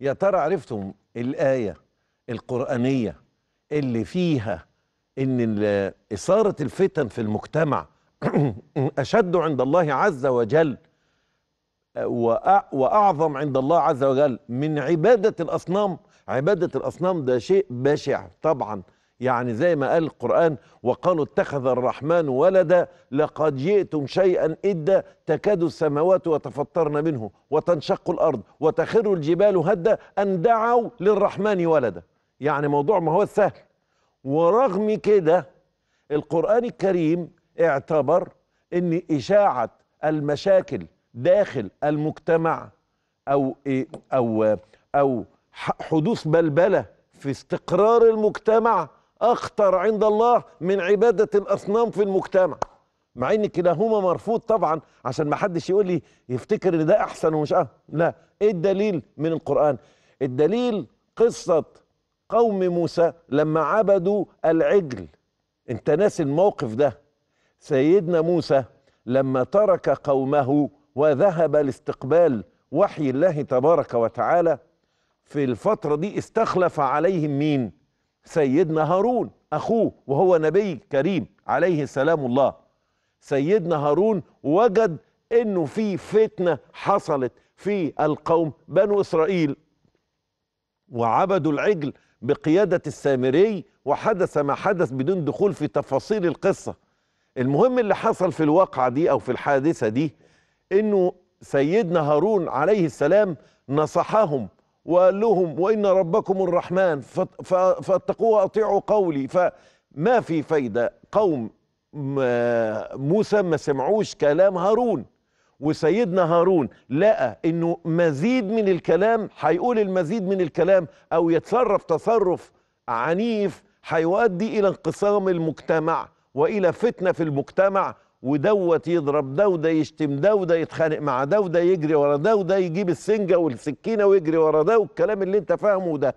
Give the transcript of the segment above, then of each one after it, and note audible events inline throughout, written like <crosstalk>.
يا ترى عرفتم الآية القرآنية اللي فيها إن إثارة الفتن في المجتمع <clears throat> أشد عند الله عز وجل وأعظم عند الله عز وجل من عبادة الأصنام عبادة الأصنام ده شيء بشع طبعاً يعني زي ما قال القرآن وقالوا اتخذ الرحمن ولدا لقد جئتم شيئا إدا تكاد السماوات وتفطرن منه وتنشق الأرض وتخر الجبال هدا أن دعوا للرحمن ولدا يعني موضوع ما هو سهل ورغم كده القرآن الكريم اعتبر ان إشاعة المشاكل داخل المجتمع أو إيه أو أو حدوث بلبلة في استقرار المجتمع أخطر عند الله من عبادة الأصنام في المجتمع مع ان كلاهما مرفوض طبعا عشان ما حدش يقول لي يفتكر ان ده احسن ومش اه لا ايه الدليل من القران الدليل قصه قوم موسى لما عبدوا العجل انت ناسي الموقف ده سيدنا موسى لما ترك قومه وذهب لاستقبال وحي الله تبارك وتعالى في الفتره دي استخلف عليهم مين سيدنا هارون أخوه وهو نبي كريم عليه سلام الله سيدنا هارون وجد انه في فتنه حصلت في القوم بنو اسرائيل وعبدوا العجل بقياده السامري وحدث ما حدث بدون دخول في تفاصيل القصه المهم اللي حصل في الواقعه دي او في الحادثه دي انه سيدنا هارون عليه السلام نصحهم وقال لهم وإن ربكم الرحمن فاتقوه أطيعوا قولي فما في فايدة قوم موسى ما سمعوش كلام هارون وسيدنا هارون لقى انه مزيد من الكلام هيقول المزيد من الكلام او يتصرف تصرف عنيف هيؤدي الى انقسام المجتمع والى فتنه في المجتمع ودوت يضرب ده وده يشتم ده وده يتخانق مع ده وده يجري ورا ده وده يجيب السنجه والسكينه ويجري ورا ده والكلام اللي انت فاهمه ده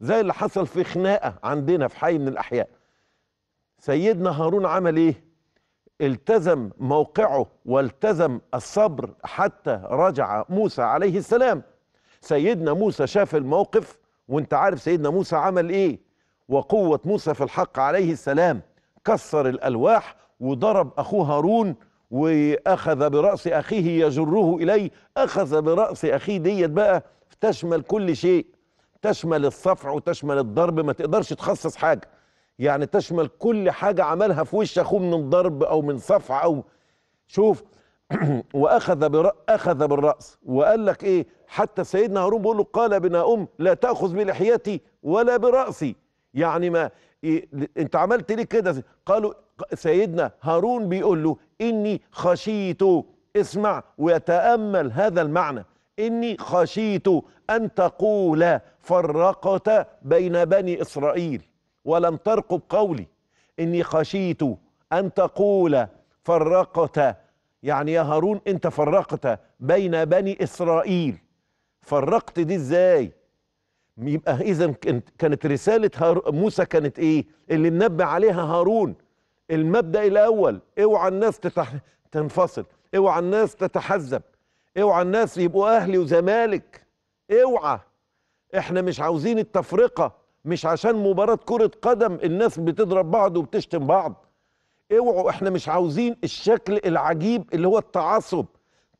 زي اللي حصل في خناقه عندنا في حي من الاحياء سيدنا هارون عمل ايه التزم موقعه والتزم الصبر حتى رجع موسى عليه السلام سيدنا موسى شاف الموقف وانت عارف سيدنا موسى عمل ايه وقوة موسى في الحق عليه السلام كسر الألواح وضرب أخوه هارون وأخذ برأس أخيه يجره إليه أخذ برأس أخيه ديت بقى تشمل كل شيء تشمل الصفع وتشمل الضرب ما تقدرش تخصص حاجة يعني تشمل كل حاجة عملها في وش أخوه من الضرب أو من صفع أو شوف <clears throat> واخذ برأ... اخذ بالراس وقال لك ايه حتى سيدنا هارون بيقول له قال بنا ام لا تاخذ بلحيتي ولا براسي يعني ما إيه انت عملت ليه كده قالوا سيدنا هارون بيقول له اني خشيت اسمع ويتامل هذا المعنى اني خشيت ان تقول فرقت بين بني اسرائيل ولم ترقب قولي اني خشيت ان تقول فرقت يعني يا هارون انت فرقت بين بني اسرائيل فرقت دي ازاي يبقى اذا كانت رساله موسى كانت ايه اللي منبه عليها هارون المبدا الاول اوعى الناس تتح... تنفصل اوعى الناس تتحزب اوعى الناس يبقوا اهلي وزمالك اوعى احنا مش عاوزين التفرقه مش عشان مباراه كره قدم الناس بتضرب بعض وبتشتم بعض اوعوا احنا مش عاوزين الشكل العجيب اللي هو التعصب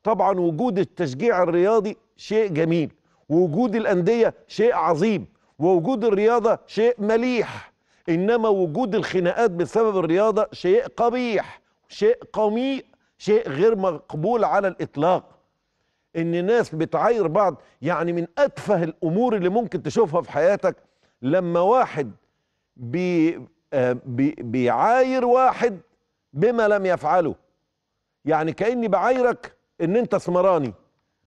طبعا وجود التشجيع الرياضي شيء جميل وجود الأندية شيء عظيم ووجود الرياضة شيء مليح إنما وجود الخناقات بسبب الرياضة شيء قبيح شيء قميء شيء غير مقبول على الإطلاق إن ناس بتعاير بعض يعني من أتفه الأمور اللي ممكن تشوفها في حياتك لما واحد بي آه، بي بيعاير واحد بما لم يفعله يعني كأني بعايرك إن أنت سمراني